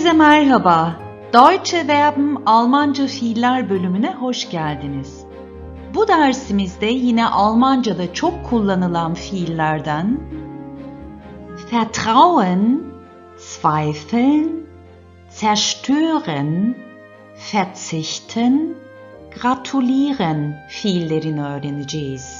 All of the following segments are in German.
Herkese merhaba. Deutsche Verben Almanca fiiller bölümüne hoş geldiniz. Bu dersimizde yine Almanca'da çok kullanılan fiillerden vertrauen, zweifeln, zerstören, verzichten, gratulieren fiillerini öğreneceğiz.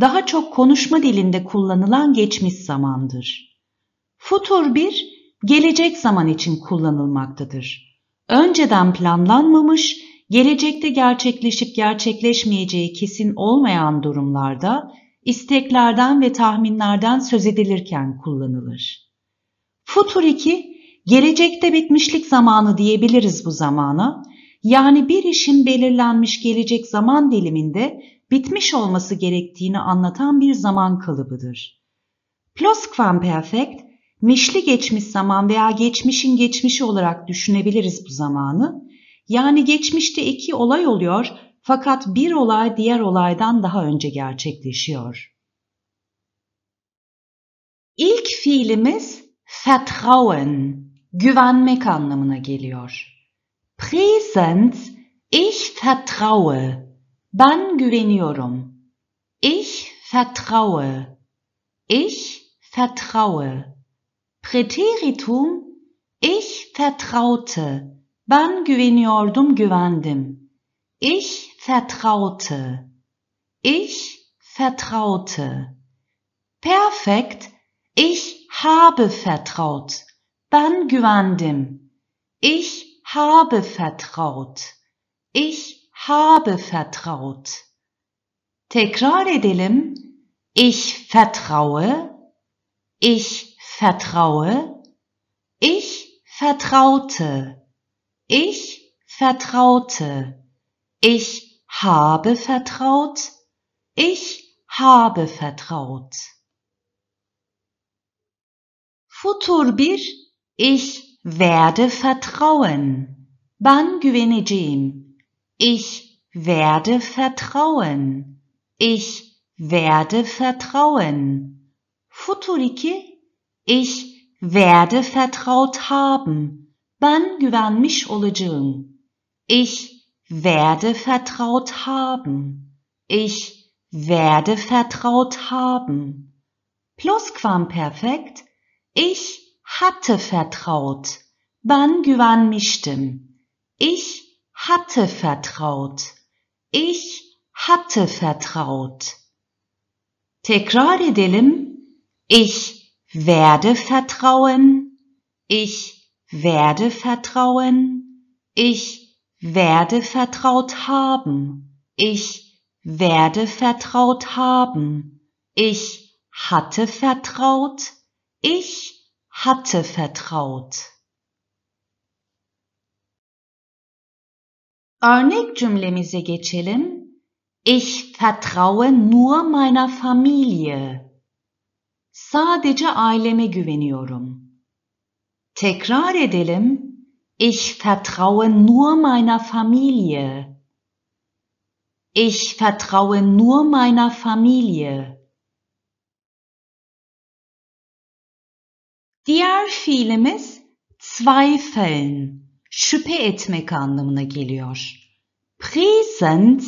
daha çok konuşma dilinde kullanılan geçmiş zamandır. Futur 1 gelecek zaman için kullanılmaktadır. Önceden planlanmamış, gelecekte gerçekleşip gerçekleşmeyeceği kesin olmayan durumlarda isteklerden ve tahminlerden söz edilirken kullanılır. Futur 2 gelecekte bitmişlik zamanı diyebiliriz bu zamana. Yani bir işin belirlenmiş gelecek zaman diliminde bitmiş olması gerektiğini anlatan bir zaman kalıbıdır. Plusquamperfect, mişli geçmiş zaman veya geçmişin geçmişi olarak düşünebiliriz bu zamanı. Yani geçmişte iki olay oluyor fakat bir olay diğer olaydan daha önce gerçekleşiyor. İlk fiilimiz vertrauen, güvenmek anlamına geliyor. Präsens, ich vertraue Ben güveniyorum. Ich vertraue. Ich vertraue. Präteritum ich vertraute. Ben güveniyordum güvendim. Ich vertraute. Ich vertraute. Perfekt. Ich habe vertraut. Ben güvendim. Ich habe vertraut. Ich habe vertraut. Tekrar edelim. Ich vertraue. Ich vertraue. Ich vertraute. Ich vertraute. Ich habe vertraut. Ich habe vertraut. Futur 1 Ich werde vertrauen. Ben güveneceğim. Ich werde vertrauen. Ich werde vertrauen. Futuriki, ich werde vertraut haben. Ben güvenmiş olacağım. Ich werde vertraut haben. Ich werde vertraut haben. Plusquamperfekt, ich hatte vertraut. Ben güvenmiştim. Ich hatte vertraut. Ich hatte vertraut. Tekrar edelim. Ich werde vertrauen. Ich werde vertrauen. Ich werde vertraut haben. Ich werde vertraut haben. Ich hatte vertraut. Ich hatte vertraut. Örnek cümlemize geçelim. Ich vertraue nur meiner Familie. Sadece aileme güveniyorum. Tekrar edelim. Ich vertraue nur meiner Familie. Ich vertraue nur meiner Familie. Diğer fiilimiz zweifeln. şüphe etmek anlamına geliyor. Present,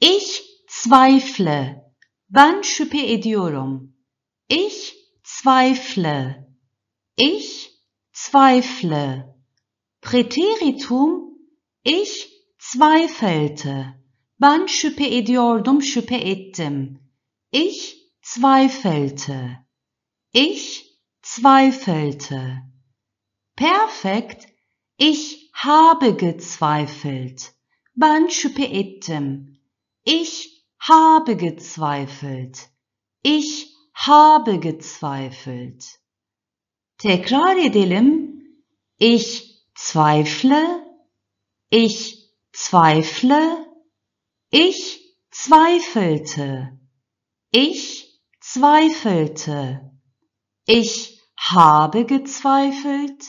ich zweifle. Ben şüphe ediyorum. Ich zweifle. Ich zweifle. Präteritum, ich zweifelte. Ben şüphe ediyordum, şüphe ettim. Ich zweifelte. Ich zweifelte. Perfekt, ich habe gezweifelt. Banchupeetem. Ich habe gezweifelt. Ich habe gezweifelt. Tekrar edelim. Ich zweifle. Ich zweifle. Ich zweifelte. Ich zweifelte. Ich habe gezweifelt.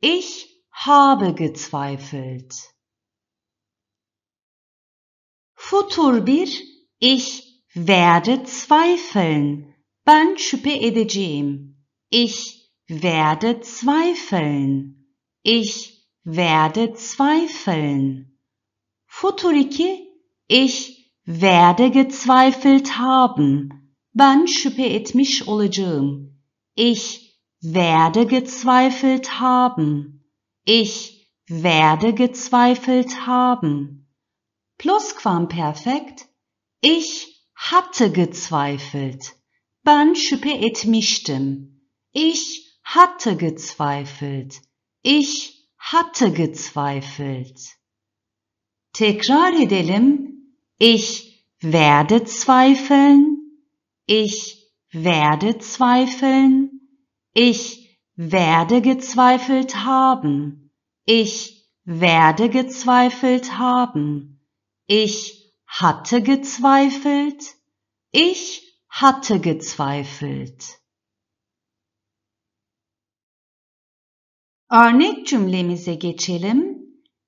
Ich habe gezweifelt. Futur bir, ich werde zweifeln. Ben şüphe edeceğim. Ich werde zweifeln. Ich werde zweifeln. Futur iki, ich werde gezweifelt haben. Ben şüphe etmiş olacağım. Ich werde gezweifelt haben. Ich werde gezweifelt haben. Plusquamperfekt. Ich hatte gezweifelt. Ben şüphe etmiştim. Ich hatte gezweifelt. Ich hatte gezweifelt. Tekrar edelim. Ich werde zweifeln. Ich werde zweifeln. Ich werde gezweifelt haben. Ich werde gezweifelt haben. Ich hatte gezweifelt. Ich hatte gezweifelt. Örnek cümlemize geçelim.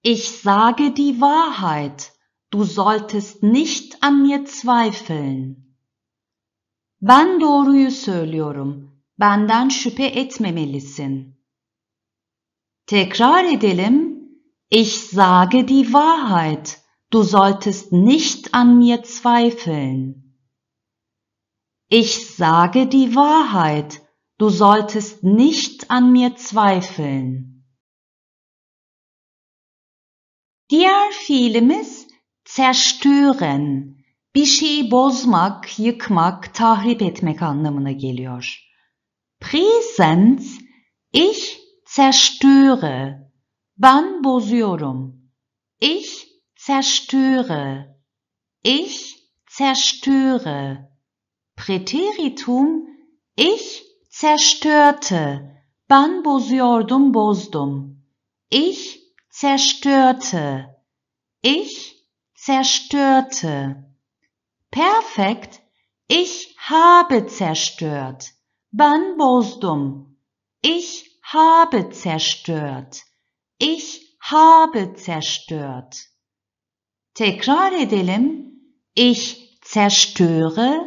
Ich sage die Wahrheit. Du solltest nicht an mir zweifeln. Ben doğruyu söylüyorum. benden şüphe etmemelisin. Tekrar edelim. Ich sage die Wahrheit. Du solltest nicht an mir zweifeln. Ich sage die Wahrheit. Du solltest nicht an mir zweifeln. Diğer fiilimiz zerstören. Bir şeyi bozmak, yıkmak, tahrip etmek anlamına geliyor. Präsens, ich zerstöre. Bambosiorum, ich zerstöre. Ich zerstöre. Präteritum, ich zerstörte. Bambosiordum bosdum. Ich zerstörte. Ich zerstörte. Perfekt, ich habe zerstört. Ben bozdum. Ich habe zerstört. Ich habe zerstört. Tekrar edelim. Ich zerstöre.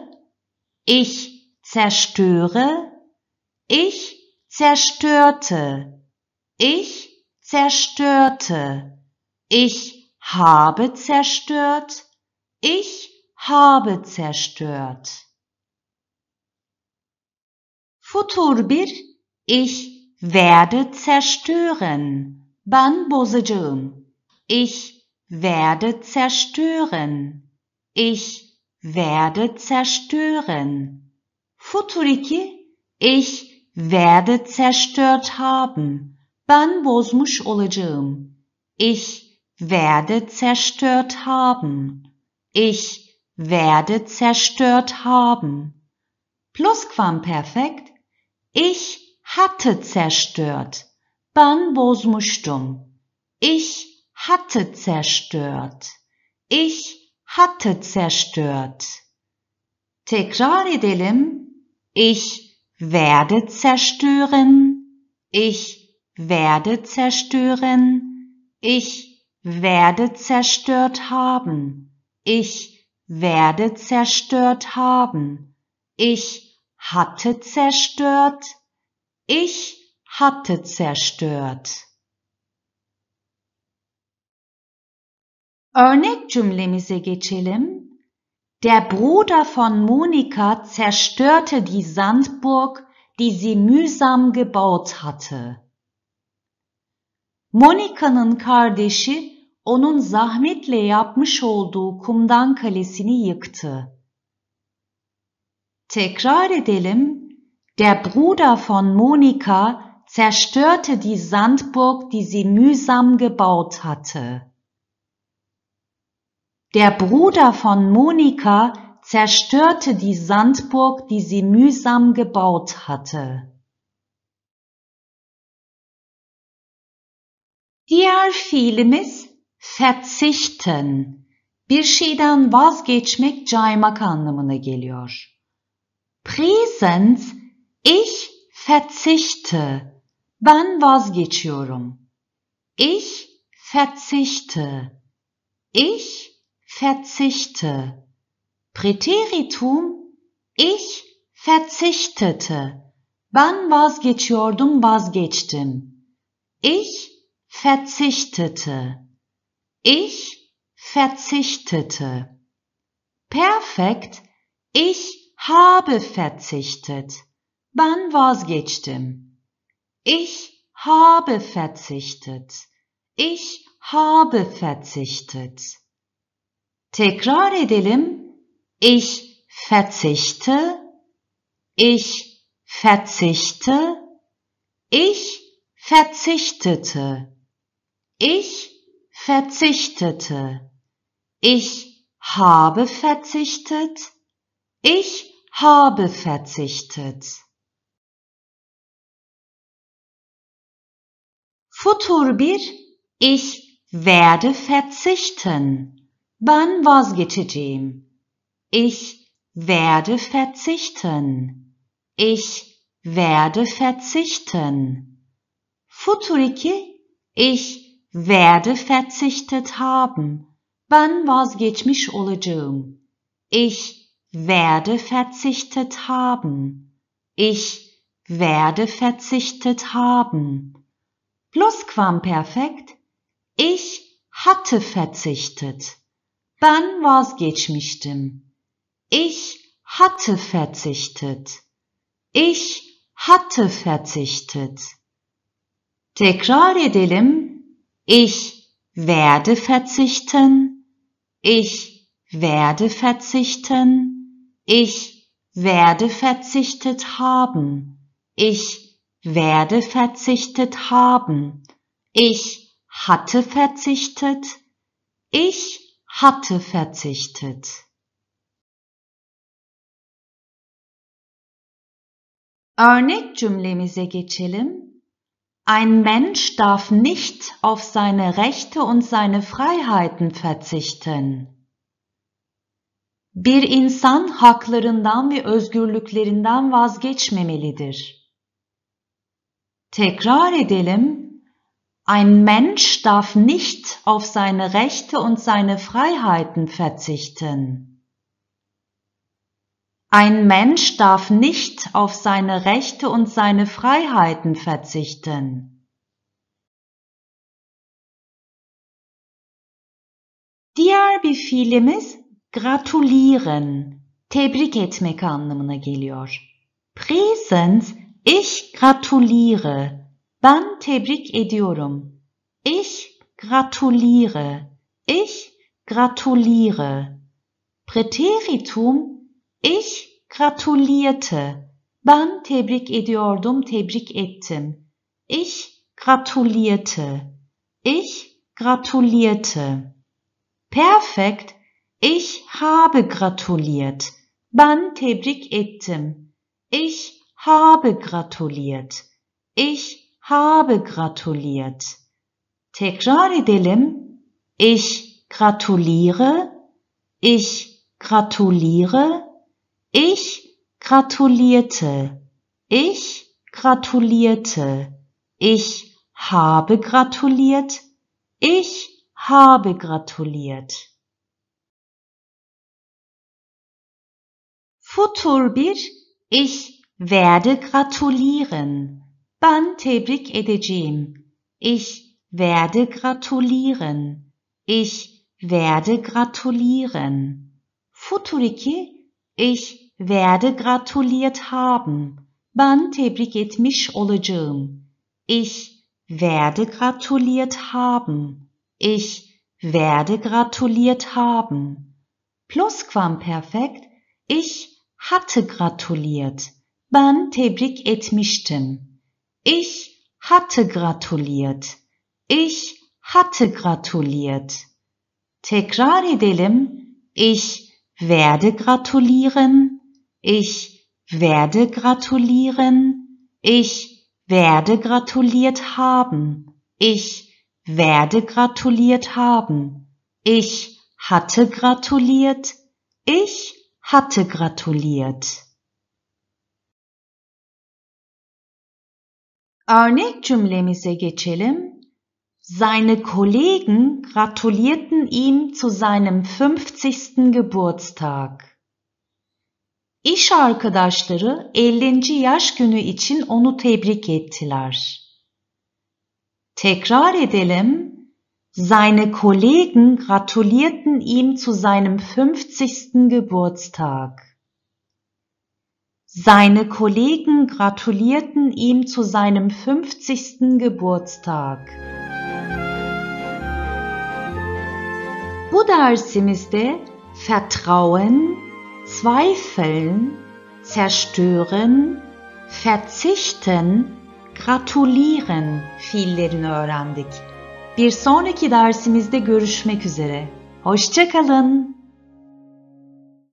Ich zerstöre. Ich zerstörte. Ich zerstörte. Ich habe zerstört. Ich habe zerstört. Futur bir, ich werde zerstören. Ben bozacağım. Ich werde zerstören. Ich werde zerstören. Futur iki, ich werde zerstört haben. Ben bozmuş olacağım. Ich werde zerstört haben. Ich werde zerstört haben. Plusquamperfekt ich hatte zerstört. Pan bozmuştum. Ich hatte zerstört. Ich hatte zerstört. Tekrar edelim. Ich werde zerstören. Ich werde zerstören. Ich werde zerstört haben. Ich werde zerstört haben. Ich hatte zerstört, ich hatte zerstört. Örnek cümlemize geçelim. Der Bruder von Monika zerstörte die Sandburg, die sie mühsam gebaut hatte. Monika'nın kardeşi onun zahmetle yapmış olduğu kumdan kalesini yıktı. Tekrar edelim. Der Bruder von Monika zerstörte die Sandburg, die sie mühsam gebaut hatte. Der Bruder von Monika zerstörte die Sandburg, die sie mühsam gebaut hatte. Diğer fiilimiz verzichten. Bir şeyden vazgeçmek, caymak anlamına geliyor. Präsens ich verzichte. Ben vazgeçiyorum. Ich verzichte. Ich verzichte. Präteritum ich verzichtete. Ben vazgeçiyordum, vazgeçtim. Ich verzichtete. Ich verzichtete. Perfekt. Ich habe verzichtet. Ben vazgeçtim. Ich habe verzichtet. Ich habe verzichtet. Tekrar edelim. Ich verzichte. Ich verzichte. Ich verzichtete. Ich verzichtete. Ich habe verzichtet. Ich habe verzichtet. Futur bir, Ich werde verzichten. Ben vazgeçeceğim. Ich werde verzichten. Ich werde verzichten. Futur 2 Ich werde verzichtet haben. Ben vazgeçmiş olacağım. Ich werde verzichtet haben. Ich werde verzichtet haben. Plusquamperfekt. Ich hatte verzichtet. Ban vazgeçmiştim. Ich hatte verzichtet. Ich hatte verzichtet. Tekrar edelim. Ich werde verzichten. Ich werde verzichten. Ich werde verzichtet haben. Ich werde verzichtet haben. Ich hatte verzichtet. Ich hatte verzichtet. Örnek cümlemize geçelim. Ein Mensch darf nicht auf seine Rechte und seine Freiheiten verzichten. Bir insan haklarından ve özgürlüklerinden vazgeçmemelidir. Tekrar edelim. Ein Mensch darf nicht auf seine Rechte und seine Freiheiten verzichten. Ein Mensch darf nicht auf seine Rechte und seine Freiheiten verzichten. Diğer bir fiilimiz gratulieren, tebrik etmek anlamına geliyor. Present, ich gratuliere, ben tebrik ediyorum. Ich gratuliere, ich gratuliere. Präteritum, ich gratulierte, ben tebrik ediyordum, tebrik ettim. Ich gratulierte, ich gratulierte. Perfekt, Ich habe gratuliert. Ben tebrik ettim. Ich habe gratuliert. Ich habe gratuliert. Tekrar edelim. Ich gratuliere. Ich gratuliere. Ich gratulierte. Ich gratulierte. Ich habe gratuliert. Ich habe gratuliert. Futur bir, ich werde gratulieren. Ben tebrik edeceğim. Ich werde gratulieren. Ich werde gratulieren. Futuriki, ich werde gratuliert haben. Ben tebrik etmiş olacağım. Ich werde gratuliert haben. Ich werde gratuliert haben. Plusquamperfekt, ich hatte gratuliert. Ben tebrik etmiştim. Ich hatte gratuliert. Ich hatte gratuliert. Tekrar edelim. Ich werde gratulieren. Ich werde gratulieren. Ich werde gratuliert haben. Ich werde gratuliert haben. Ich hatte gratuliert. Ich hatte gratuliert. Örnek cümlemize geçelim. Seine Kollegen gratulierten ihm zu seinem 50. Geburtstag. İş arkadaşları 50. yaş günü için onu tebrik ettiler. Tekrar edelim. Seine Kollegen gratulierten ihm zu seinem 50. Geburtstag. Seine Kollegen gratulierten ihm zu seinem fünfzigsten Geburtstag. Bu dersimizde Vertrauen, Zweifeln, Zerstören, Verzichten, Gratulieren fiillerini öğrendik. Bir sonraki dersimizde görüşmek üzere. Hoşçakalın.